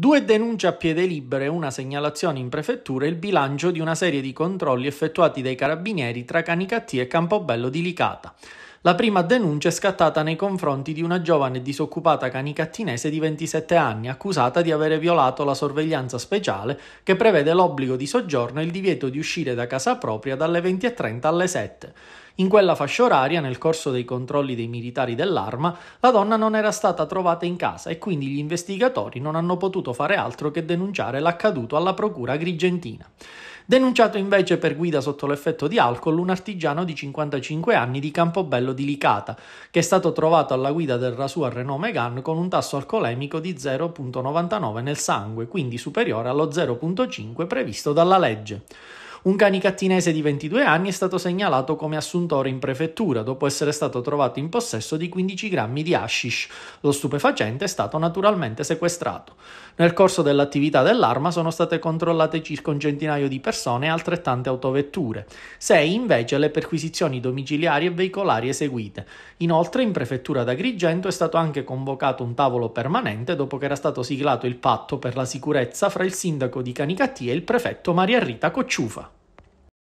Due denunce a piede libero e una segnalazione in prefettura e il bilancio di una serie di controlli effettuati dai carabinieri tra Canicattì e Campobello di Licata. La prima denuncia è scattata nei confronti di una giovane disoccupata canicattinese di 27 anni, accusata di avere violato la sorveglianza speciale che prevede l'obbligo di soggiorno e il divieto di uscire da casa propria dalle 20.30 alle 7. In quella fascia oraria, nel corso dei controlli dei militari dell'arma, la donna non era stata trovata in casa e quindi gli investigatori non hanno potuto fare altro che denunciare l'accaduto alla procura grigentina. Denunciato invece per guida sotto l'effetto di alcol un artigiano di 55 anni di Campobello di Licata, che è stato trovato alla guida del Rasua Renault Megane con un tasso alcolemico di 0,99 nel sangue, quindi superiore allo 0,5 previsto dalla legge. Un canicattinese di 22 anni è stato segnalato come assuntore in prefettura dopo essere stato trovato in possesso di 15 grammi di hashish. Lo stupefacente è stato naturalmente sequestrato. Nel corso dell'attività dell'arma sono state controllate circa un centinaio di persone e altrettante autovetture. Sei invece le perquisizioni domiciliari e veicolari eseguite. Inoltre in prefettura d'Agrigento è stato anche convocato un tavolo permanente dopo che era stato siglato il patto per la sicurezza fra il sindaco di Canicattì e il prefetto Maria Rita Cocciufa.